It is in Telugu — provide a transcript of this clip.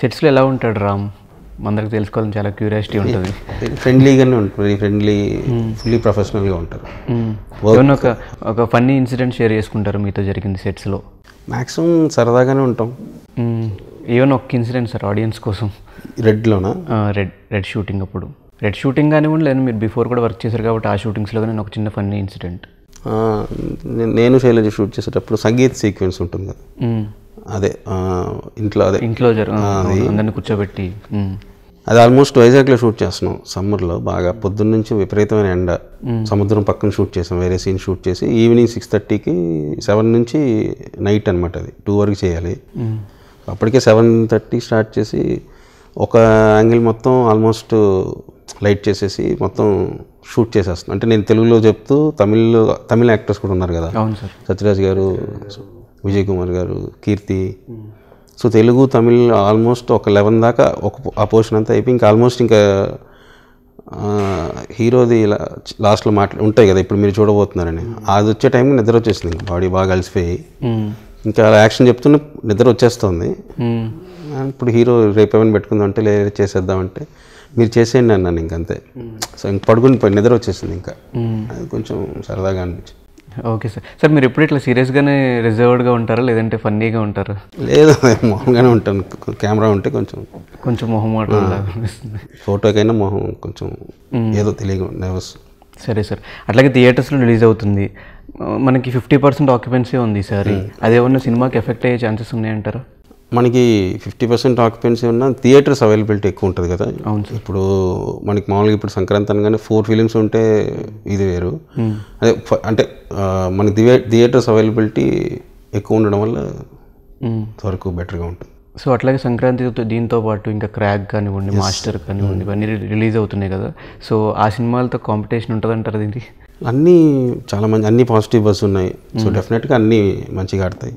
సెట్స్లో ఎలా ఉంటాడు రామ్ అందరికి తెలుసుకోవాలని చాలా క్యూరియాసిటీ ఉంటుంది ఫ్రెండ్లీగానే ఉంటుంది ఫ్రెండ్లీ ఫుల్లీ ప్రొఫెషనల్గా ఉంటారు ఏమన్నా ఒక ఒక ఫన్నీ ఇన్సిడెంట్ షేర్ చేసుకుంటారు మీతో జరిగింది సెట్స్లో మ్యాక్సిమం సరదాగానే ఉంటాం ఏమైనా ఒక ఇన్సిడెంట్ సార్ ఆడియన్స్ కోసం రెడ్లోనా రెడ్ రెడ్ షూటింగ్ అప్పుడు రెడ్ షూటింగ్ కానివ్వండి లేదు మీరు బిఫోర్ కూడా వర్క్ చేశారు కాబట్టి ఆ షూటింగ్స్లో కానీ ఒక చిన్న ఫన్నీ ఇన్సిడెంట్ నేను శైలజ షూట్ చేసేటప్పుడు సంగీత్ సీక్వెన్స్ ఉంటుంది కదా అదే ఇంట్లో అదే ఇంట్లో అందరిని కూర్చోబెట్టి అది ఆల్మోస్ట్ వైజాగ్లో షూట్ చేస్తున్నాం సమ్మర్లో బాగా పొద్దున్న నుంచి విపరీతమైన ఎండ సముద్రం పక్కన షూట్ చేసాం వేరే సీన్ షూట్ చేసి ఈవినింగ్ సిక్స్ థర్టీకి సెవెన్ నుంచి నైట్ అనమాట అది టూ వరకు చేయాలి అప్పటికే సెవెన్ థర్టీ స్టార్ట్ చేసి ఒక యాంగిల్ మొత్తం ఆల్మోస్ట్ లైట్ చేసేసి మొత్తం షూట్ చేసేస్తున్నాం అంటే నేను తెలుగులో చెప్తూ తమిళ్లో తమిళ యాక్టర్స్ కూడా ఉన్నారు కదా సత్యరాజ్ గారు విజయ్ కుమార్ గారు కీర్తి సో తెలుగు తమిళ్ ఆల్మోస్ట్ ఒక లెవెన్ దాకా ఒక ఆ పోర్షన్ అంతా అయిపోయి ఇంకా ఆల్మోస్ట్ ఇంకా హీరోది ఇలా లాస్ట్లో మాట్లా ఉంటాయి కదా ఇప్పుడు మీరు చూడబోతున్నారని అది వచ్చే టైంకి నిద్ర వచ్చేసింది ఇంకా బాడీ బాగా కలిసిపోయి ఇంకా యాక్షన్ చెప్తున్న నిద్ర వచ్చేస్తుంది ఇప్పుడు హీరో రేపు ఏమైనా పెట్టుకుందాం అంటే లేదు చేసేద్దామంటే మీరు చేసేయండి అన్నాను ఇంకంతే సో ఇంక పడుకుని నిద్ర వచ్చేసింది ఇంకా అది కొంచెం సరదాగా అనిపించింది ఓకే సార్ సార్ మీరు ఎప్పుడు ఇట్లా సీరియస్గానే రిజర్వ్డ్గా ఉంటారా లేదంటే ఫన్నీగా ఉంటారా లేదు మొహంగానే ఉంటాను కెమెరా ఉంటే కొంచెం కొంచెం మొహం ఫోటోకైనా మొహం కొంచెం ఏదో తెలియదు నర్వస్ సరే సార్ అట్లాగే థియేటర్స్లో రిలీజ్ అవుతుంది మనకి ఫిఫ్టీ పర్సెంట్ ఆక్యుపెన్సీ ఉంది సార్ అదేమన్నా సినిమాకి ఎఫెక్ట్ అయ్యే ఛాన్సెస్ ఉన్నాయంటారా మనకి ఫిఫ్టీ పర్సెంట్ ఆక్యుపెన్సీ ఉన్న థియేటర్స్ అవైలబిలిటీ ఎక్కువ ఉంటుంది కదా ఇప్పుడు మనకి మామూలుగా ఇప్పుడు సంక్రాంతి అనగానే ఫోర్ ఫిలిమ్స్ ఉంటే ఇది వేరు అదే అంటే మన థియేటర్స్ అవైలబిలిటీ ఎక్కువ ఉండడం వల్ల వరకు బెటర్గా ఉంటుంది సో అట్లాగే సంక్రాంతి దీంతో పాటు ఇంకా క్రాక్ కానివ్వండి మాస్టర్ కానివ్వండి ఇవన్నీ రిలీజ్ అవుతున్నాయి కదా సో ఆ సినిమాలతో కాంపిటీషన్ ఉంటుంది అంటారు దీనికి అన్నీ చాలా మంచి అన్ని పాజిటివ్ బస్ ఉన్నాయి సో డెఫినెట్గా అన్నీ మంచిగా ఆడతాయి